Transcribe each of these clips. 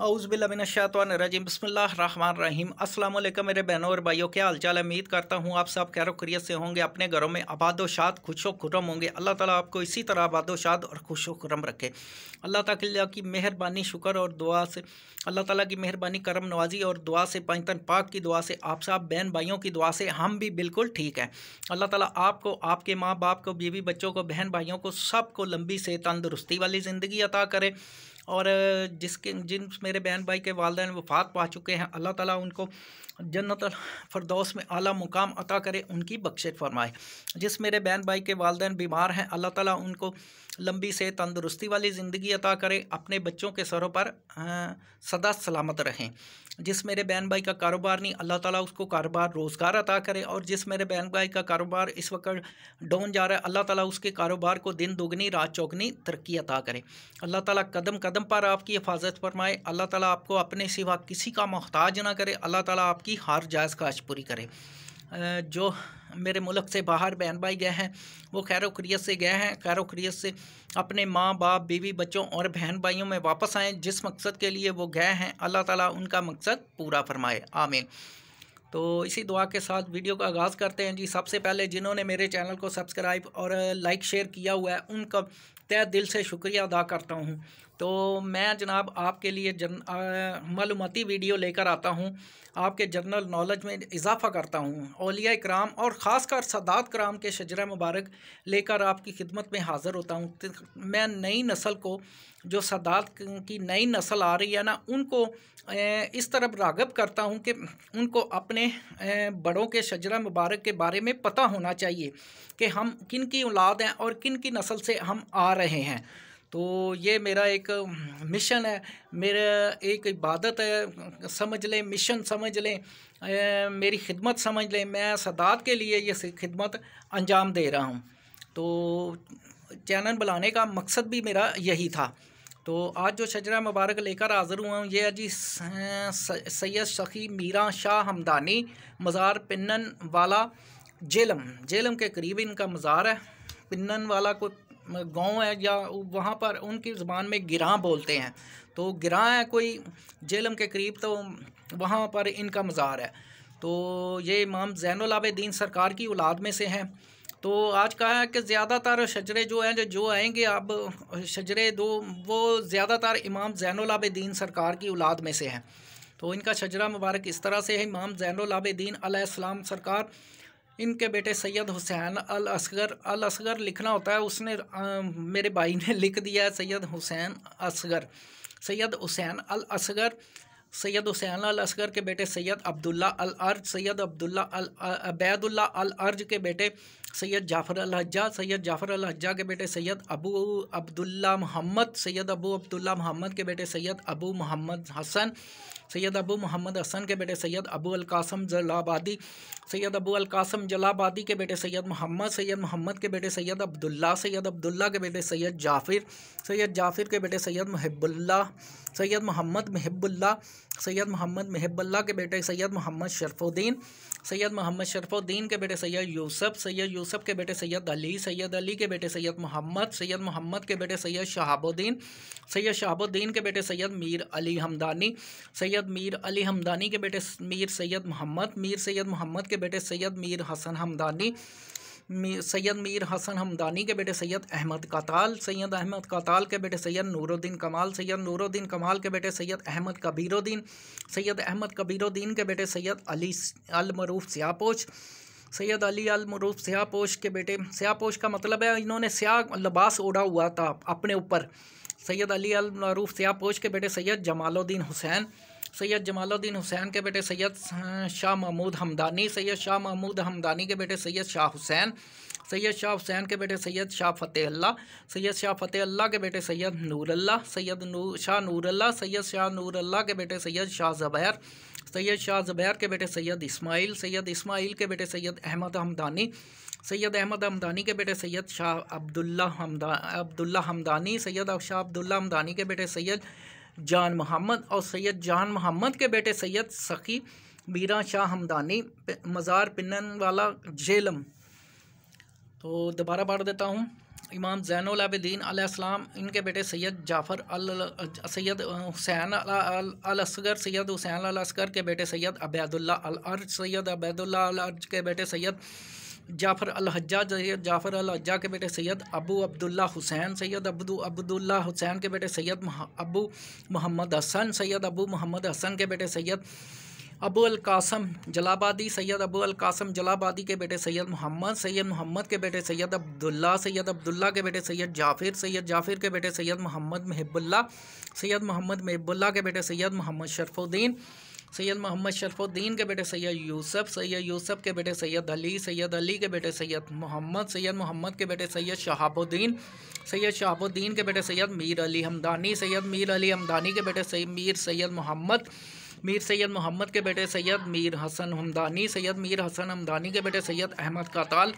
हाउसबिल्लाशातवानरजीम रहीम असल मेरे बहनों और भाइयों क्या हालचाल उम्मीद करता हूँ आप सब खैर खरीत से होंगे अपने घरों में आबाद शाद खुशो खुरम होंगे अल्लाह ताला आपको इसी तरह आबाद शाद और खुशो खुरम रखे अल्लाह तला की मेहरबानी शुक्र और दुआ से अल्लाह ताली की मेहरबानी करम नवाजी और दुआ से पंचतन पाक की दुआ से आप साहब बहन भाइयों की दुआ से हम भी बिल्कुल ठीक हैं अल्लाह ताली आपको आपके माँ बाप को बीवी बच्चों को बहन भाइयों को सबको लंबी से तंदुरुस्ती वाली ज़िंदगी अता करें और जिसके जिन मेरे बहन भाई के वालदेन वफात पा चुके हैं अल्लाह ताला उनको जन्नत फ़रदौस में आला मुकाम अता करे उनकी बख्शे फरमाए जिस मेरे बहन भाई के वालदे बीमार हैं अल्लाह ताला उनको लंबी से तंदुरुस्ती वाली ज़िंदगी अता करे अपने बच्चों के सरों पर आ, सदा सलामत रहें जिस मेरे बहन भाई का कारोबार नहीं अल्लाह ताला उसको कारोबार रोज़गार अता करे और जिस मेरे बहन भाई का कारोबार इस वक्त डाउन जा रहा है अल्लाह ताला उसके कारोबार को दिन दोगनी रात चौगनी तरक्की अता करे अल्लाह ताला कदम कदम पर आपकी हिफाजत फरमाए अल्लाह ताला आपको अपने सिवा किसी का मोहताज ना करे अल्लाह ताला आपकी की हर जायज़ ख्वाहिश पूरी करें जो मेरे मुल्क से बाहर बहन भाई गए हैं वो खैर खरीत से गए हैं खैर खरीत से अपने माँ बाप बीवी बच्चों और बहन भाइयों में वापस आएँ जिस मकसद के लिए वो गए हैं अल्लाह ताला उनका मकसद पूरा फरमाए आमीन तो इसी दुआ के साथ वीडियो का आगाज़ करते हैं जी सबसे पहले जिन्होंने मेरे चैनल को सब्सक्राइब और लाइक शेयर किया हुआ है उनका तय दिल से शुक्रिया अदा करता हूँ तो मैं जनाब आपके लिए जन मालूमती वीडियो लेकर आता हूँ आपके जनरल नॉलेज में इजाफ़ा करता हूँ अलिया कराम और ख़ास कर सदात कराम के शजर मुबारक लेकर आपकी खिदमत में हाज़िर होता हूँ तो मैं नई नस्ल को जो सदात की नई नस्ल आ रही है ना उनको इस तरफ रागब करता हूँ कि उनको अपने बड़ों के शजर मुबारक के बारे में पता होना चाहिए कि हम किन की औलाद हैं और किन की नस्ल से हम आ रहे हैं तो ये मेरा एक मिशन हम्म, है मेरा एक इबादत है समझ लें मिशन समझ लें मेरी खिदमत समझ लें मैं सदात के लिए ये खिदमत अंजाम दे रहा हूँ तो चैनल बनाने का मकसद भी मेरा यही था तो आज जो शजरा मुबारक लेकर हाज़िर हुआ हूँ ये है जी सैयद सखी मीरा शाह हमदानी मज़ार पिन्नन वाला जेलम जेलम के करीब इनका मज़ार है पिन्नन वाला को गांव है या वहाँ पर उनकी ज़बान में गिरा बोलते हैं तो गिरा है कोई जेलम के करीब तो वहाँ पर इनका मज़ार है तो ये इमाम जैनलाबद्दीन सरकार की औलाद में से हैं तो आज कहा है कि ज़्यादातर शजरे जो हैं जो जो आएंगे अब शजरे दो वो ज़्यादातर इमाम जैनलाबद्दीन सरकार की औलाद में से हैं तो इनका शजरा मुबारक इस तरह से है इमाम जैनलाबद्दीन आसमाम सरकार इनके बेटे सैयद हुसैन अल असगर अल असगर लिखना होता है उसने आ, मेरे भाई ने लिख दिया है सैयद हुसैन असगर सैयद हुसैन अल असगर सैयद हुसैन अल असगर के बेटे सैयद अब्दुल्ला अल अर्ज सैयद अब्दुल्ला अल अबैदुल्ला अल अर्ज के बेटे सैयद जाफ़र अल सैयद जाफ़र अल के बेटे सैयद अबू अब्दुल्ला मोहम्मद सैयद अबू अब्दुल्ला मोहम्मद के बेटे सैयद अबू मोहम्मद हसन सैयद अबू मोहम्मद हसन के बेटे सैयद अबू अलकासम जलाबादी सैयद अबू अलकासम जलाबादी के बेटे सैयद मोहम्मद सैयद मोहम्मद के बेटे सैयद अब्दुल्ला सैयद अब्दुल्ला के बेटे सैयद जाफिर सैयद जाफिर के बेटे सैयद महबुल्ला सैयद मोहम्मद महबुल्ला सैयद मोहम्मद महबुल्ला के बेटे सैयद मोहम्मद शरफुद्दीन सैयद मोहम्मद शरफुद्दीन के बेटे सैयद यूसफ सैयद यूसुफ के बेटे सैयद अली सैयद अली के बेटे सैयद मोहम्मद सैयद मोहम्मद के बेटे सैयद शहाबुद्दीन सैयद शहाबुद्दीन के बेटे सैयद मीर अली हमदानी सैयद मीर अली हमदानी के बेटे मीर सैयद मोहम्मद मीर सैयद मोहम्मद के बेटे सैयद मीर हसन हमदानी सैयद मीर हसन हमदानी के बेटे सैयद अहमद कताल सैयद अहमद कताल के बेटे सैयद नूरुद्दीन कमाल सैयद नूरुद्दीन कमाल के बेटे सैयद अहमद कबीरुद्दीन सैयद अहमद कबीरुद्दीन के बेटे सैयद अली अलमरूफ सियापोच सैयद अली अल मरूफ स्यापोश के बेटे स्यापोश का मतलब है इन्होंने स्या लबास मतलब ओढ़ा हुआ था अपने ऊपर सैयद अली अल मरूफ स्यापोश के बेटे सैयद जमालुद्दीन हुसैन सैयद जमालुद्दीन हुसैन के बेटे सैयद शाह महमूद हमदानी सैयद शाह महमूद हमदानी के बेटे सैयद शाह हुसैन सैयद शाह हुसैन के बेटे सैयद शाह फ़तेह अल्लाह सैयद शाह फ़तेह अल्लाह के बेटे सैयद नूरल्ला सैयद नू शाह नूरल्ला सैयद शाह नूरल्ला के बेटे सैयद शाह ज़बैर सैयद शाह ज़ुबैर के बेटे सैयद इस्माइल सैयद इस्माइल के बेटे सैयद अहमद हमदानी सैयद अहमद हमदानी के बेटे सैयद शाह अब्दुल्ला हमदा अब्दुल्ला हमदानी सैयद शाह अब्दुल्ला हमदानी के बेटे सैयद जान मोहम्मद और सैयद जान मोहम्मद के बेटे सैयद सखी बीरा शाह हमदानी मज़ार पिनन वाला झेलम तो दोबारा पढ़ देता हूँ इमाम ज़ैनलाबद्दीन आसलाम इनके बेटे सैयद जाफ़र अल सैयद हुसैन असगर सैयद हुसैन अल असगर के बेटे सैयद अबैदुल्ला अर्ज सैयद अबैदुल्ला अर्ज के बेटे सैयद जाफ़र हज्जा सैयद जाफ़र हज्जा के बेटे सैयद अबू अब्दुल्ला हुसैन सैयद अब्दू अब्दुल्ला हुसैन के बेटे सैयद अबू मोहम्मद हसन सैयद अबू मोहम्मद हसन के बेटे सैयद अबू अल कासम जलाबादी सैयद अबू अल कासम जलाबादी के बेटे सैयद मोहम्मद सैयद मोहम्मद के बेटे सैयद अब्दुल्ला सैयद अब्दुल्ला के बेटे सैयद जाफिर सैयद जाफिर के बेटे सैयद मोहम्मद महबुल्ला सैयद मोहम्मद महबुल्ला के बेटे सैयद मोहम्मद शरफुद्दीन सैयद मोहम्मद शरफुद्दीन के बेटे सैयद यूसुफ सैयद यूसुफ के बेटे सैयद अली सैयद अली के बेटे सैयद मोहम्मद सैयद मोहम्मद के बेटे सैयद शहाबुद्दीन सैयद शहाबुद्दीन के बेटे सैयद मीर अली हमदानी सैयद मीर अली हमदानी के बेटे सैयद मीर सैयद मोहम्मद मीर सैयद मोहम्मद के बेटे सैयद मीर हसन हमदानी सैयद मीर हसन हमदानी के बेटे सैयद अहमद कताल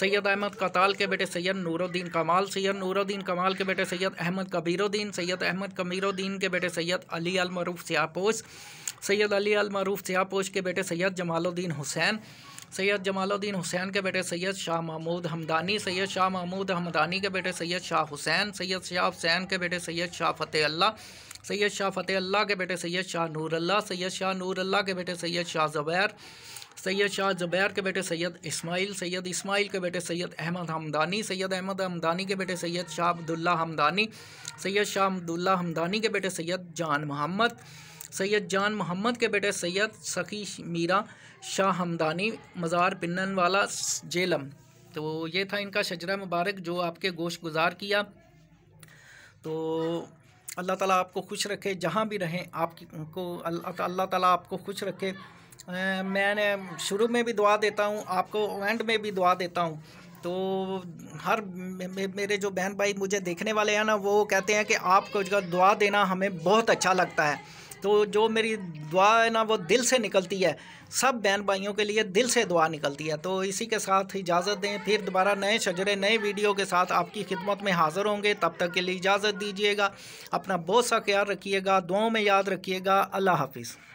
सैयद अहमद कताल के बेटे सैयद नूरुद्दीन कमाल सैयद नूरुद्दीन कमाल के बेटे सैयद अहमद कबीरुद्दीन सैयद अहमद कबीरुद्दीन के बेटे सैयद अली अलमरूफ सियापोश सैयद अली अलमरूफ सियापोश के बेटे सैयद जमालुद्दीन हुसैन सैयद जमालुद्दीन हुसैन के बेटे सैयद शाह महमूद हमदानी सैयद शाह महमूद हमदानी के बेटे सैयद शाह हुसैन सैयद शाह हुसैन के बेटे सैयद शाह फतेह अल्लाह सैयद शाह फ़तेह अल्लाह के बेटे सैयद शाह नूर अल्लाह सैयद शाह नूर अल्लाह के बेटे सैयद शाह जबैर सैयद शाह जबैर के बेटे सैयद इस्माइल सैयद इस्माइल के बेटे सैयद अहमद हमदानी सैयद अहमद हमदानी के बेटे सैयद शाह अब्दुल्ला हमदानी सैयद शाह अब्दुल्ला हमदानी के बेटे सैयद जान मोहम्मद सैयद जान मोहम्मद के बेटे सैयद सखी मीरा शाह हमदानी मज़ार पिन्नन वाला जेलम तो ये था इनका शजरा मुबारक जो आपके गोश गुजार किया तो अल्लाह ताला आपको खुश रखे जहाँ भी रहें आपकी को अल्लाह ताला आपको खुश रखे मैंने शुरू में भी दुआ देता हूँ आपको एंड में भी दुआ देता हूँ तो हर मेरे जो बहन भाई मुझे देखने वाले हैं ना वो कहते हैं कि आपको दुआ देना हमें बहुत अच्छा लगता है तो जो मेरी दुआ है ना वो दिल से निकलती है सब बहन भाइयों के लिए दिल से दुआ निकलती है तो इसी के साथ इजाज़त दें फिर दोबारा नए शजरे नए वीडियो के साथ आपकी खिदमत में हाज़िर होंगे तब तक के लिए इजाज़त दीजिएगा अपना बहुत सा ख्याल रखिएगा दुआओं में याद रखिएगा अल्लाह हाफिज़